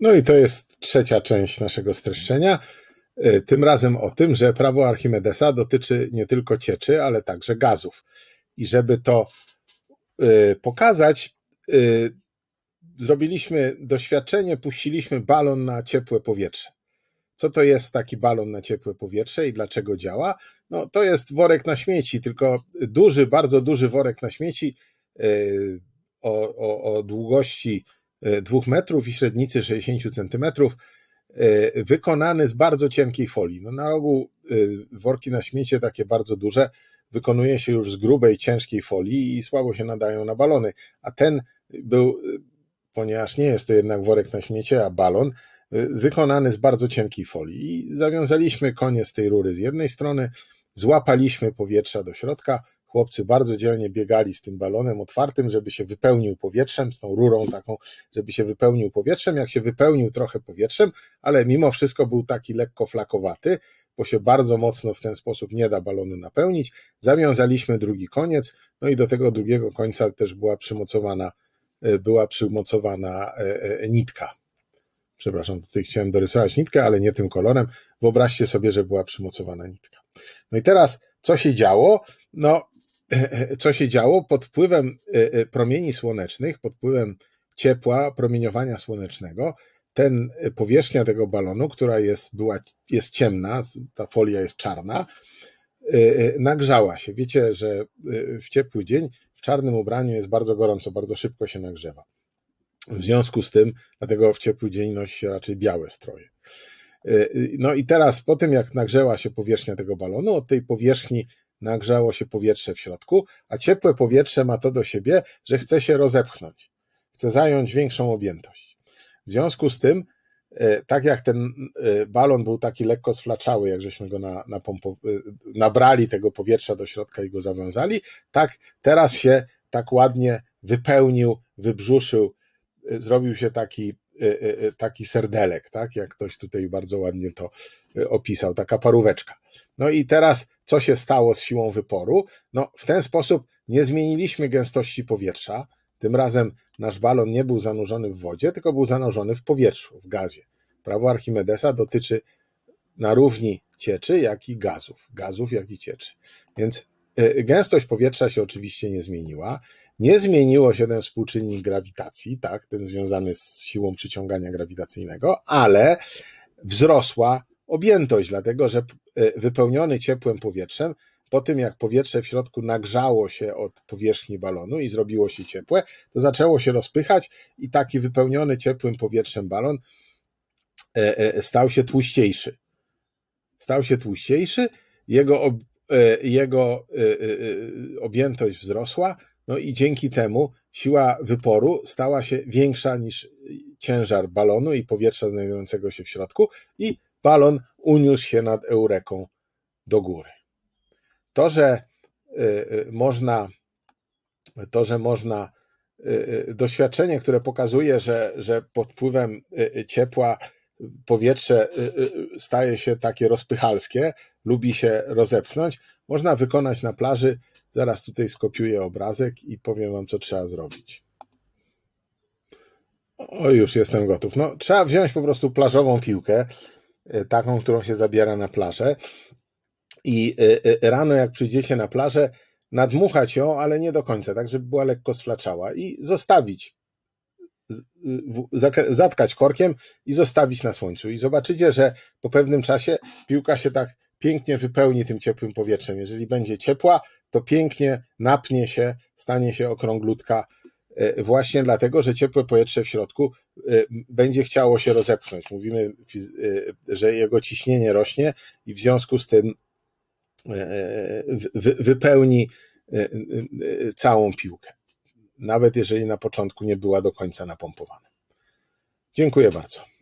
No i to jest trzecia część naszego streszczenia. Y, tym razem o tym, że prawo Archimedesa dotyczy nie tylko cieczy, ale także gazów. I żeby to y, pokazać, y, zrobiliśmy doświadczenie, puściliśmy balon na ciepłe powietrze. Co to jest taki balon na ciepłe powietrze i dlaczego działa? No, to jest worek na śmieci, tylko duży, bardzo duży worek na śmieci o, o, o długości 2 e, metrów i średnicy 60 centymetrów, e, wykonany z bardzo cienkiej folii. No na ogół e, worki na śmiecie takie bardzo duże wykonuje się już z grubej, ciężkiej folii i słabo się nadają na balony, a ten był, ponieważ nie jest to jednak worek na śmiecie, a balon, wykonany z bardzo cienkiej folii. I zawiązaliśmy koniec tej rury z jednej strony, złapaliśmy powietrza do środka, Chłopcy bardzo dzielnie biegali z tym balonem otwartym, żeby się wypełnił powietrzem, z tą rurą taką, żeby się wypełnił powietrzem. Jak się wypełnił trochę powietrzem, ale mimo wszystko był taki lekko flakowaty, bo się bardzo mocno w ten sposób nie da balonu napełnić. Zawiązaliśmy drugi koniec, no i do tego drugiego końca też była przymocowana, e, była przymocowana e, e, nitka. Przepraszam, tutaj chciałem dorysować nitkę, ale nie tym kolorem. Wyobraźcie sobie, że była przymocowana nitka. No i teraz, co się działo? No, co się działo pod wpływem e, e, promieni słonecznych, pod wpływem ciepła, promieniowania słonecznego, ten e, powierzchnia tego balonu, która jest, była, jest ciemna, ta folia jest czarna, nagrzała się. Wiecie, że w ciepły dzień w czarnym ubraniu jest bardzo gorąco, bardzo szybko się nagrzewa. W związku z tym, dlatego w ciepły dzień nosi się raczej białe stroje. No i teraz po tym, jak nagrzała się powierzchnia tego balonu, od tej powierzchni Nagrzało się powietrze w środku, a ciepłe powietrze ma to do siebie, że chce się rozepchnąć. Chce zająć większą objętość. W związku z tym, e, tak jak ten e, balon był taki lekko sflaczały, jak żeśmy go na, na pompo, e, nabrali tego powietrza do środka i go zawiązali, tak teraz się tak ładnie wypełnił, wybrzuszył, zrobił się taki E, e, e, taki serdelek, tak? Jak ktoś tutaj bardzo ładnie to opisał, taka paróweczka. No i teraz, co się stało z siłą wyporu? No, w ten sposób nie zmieniliśmy gęstości powietrza. Tym razem nasz balon nie był zanurzony w wodzie, tylko był zanurzony w powietrzu, w gazie. Prawo Archimedesa dotyczy na równi cieczy, jak i gazów, gazów, jak i cieczy. Więc gęstość powietrza się oczywiście nie zmieniła. Nie zmieniło się ten współczynnik grawitacji, tak, ten związany z siłą przyciągania grawitacyjnego, ale wzrosła objętość, dlatego że e, wypełniony ciepłym powietrzem, po tym jak powietrze w środku nagrzało się od powierzchni balonu i zrobiło się ciepłe, to zaczęło się rozpychać i taki wypełniony ciepłym powietrzem balon e, e, stał się tłuściejszy. Stał się tłuściejszy, jego, ob, jego objętość wzrosła, no i dzięki temu siła wyporu stała się większa niż ciężar balonu i powietrza znajdującego się w środku, i balon uniósł się nad Eureką do góry. To, że y, y, można, to, że można y, doświadczenie, które pokazuje, że, że pod wpływem ciepła powietrze y, y, staje się takie rozpychalskie, lubi się rozepchnąć, można wykonać na plaży. Zaraz tutaj skopiuję obrazek i powiem wam, co trzeba zrobić. O, już jestem gotów. No, trzeba wziąć po prostu plażową piłkę, y, taką, którą się zabiera na plażę. I rano, jak przyjdziecie na plażę, nadmuchać ją, ale nie do końca, tak żeby była lekko sflaczała i zostawić Y, zatkać korkiem i zostawić na słońcu. I zobaczycie, że po pewnym czasie piłka się tak pięknie wypełni tym ciepłym powietrzem. Jeżeli będzie ciepła, to pięknie napnie się, stanie się okrąglutka, e, właśnie dlatego, że ciepłe powietrze w środku e, będzie chciało się rozepchnąć. Mówimy, e, że jego ciśnienie rośnie i w związku z tym wypełni całą piłkę nawet jeżeli na początku nie była do końca napompowana. Dziękuję bardzo.